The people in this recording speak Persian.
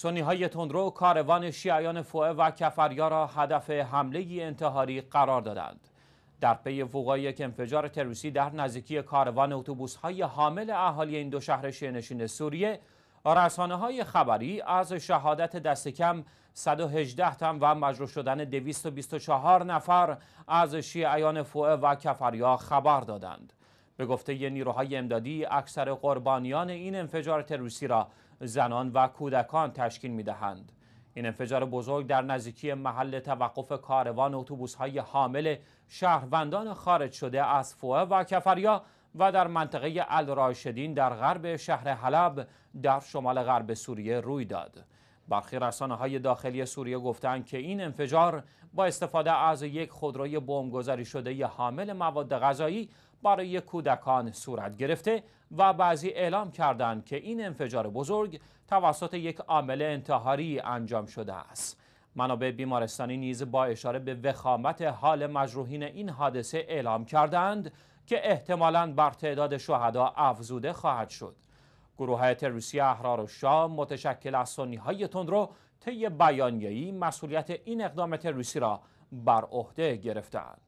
سنی های تندرو کاروان شیعیان فوعه و کفریا را هدف حمله انتحاری قرار دادند. در پی وقوع یک انفجار تروریستی در نزدیکی کاروان اتوبوس های حامل اهالی این دو شهر شینشین سوریه، رسانه های خبری از شهادت دست کم 118 تن و مجروح شدن 224 نفر از شیعیان فوعه و کفریا خبر دادند. به گفته نیروهای امدادی اکثر قربانیان این انفجار تروریستی را زنان و کودکان تشکیل میدهند این انفجار بزرگ در نزدیکی محل توقف کاروان اتوبوس‌های حامل شهروندان خارج شده از فوه و کفریا و در منطقه الراشدین در غرب شهر حلب در شمال غرب سوریه روی داد برخی رسانه های داخلی سوریه گفتند که این انفجار با استفاده از یک خودروی بمبگذاری شده ی حامل مواد غذایی برای کودکان صورت گرفته و بعضی اعلام کردند که این انفجار بزرگ توسط یک عامل انتحاری انجام شده است. منابع بیمارستانی نیز با اشاره به وخامت حال مجروحین این حادثه اعلام کردند که احتمالاً بر تعداد شهدا افزوده خواهد شد. گروه های تروریستی احرار و شام متشکل از سنی های تندرو طی بیانیه‌ای مسئولیت این اقدام تروریستی را بر عهده گرفتند.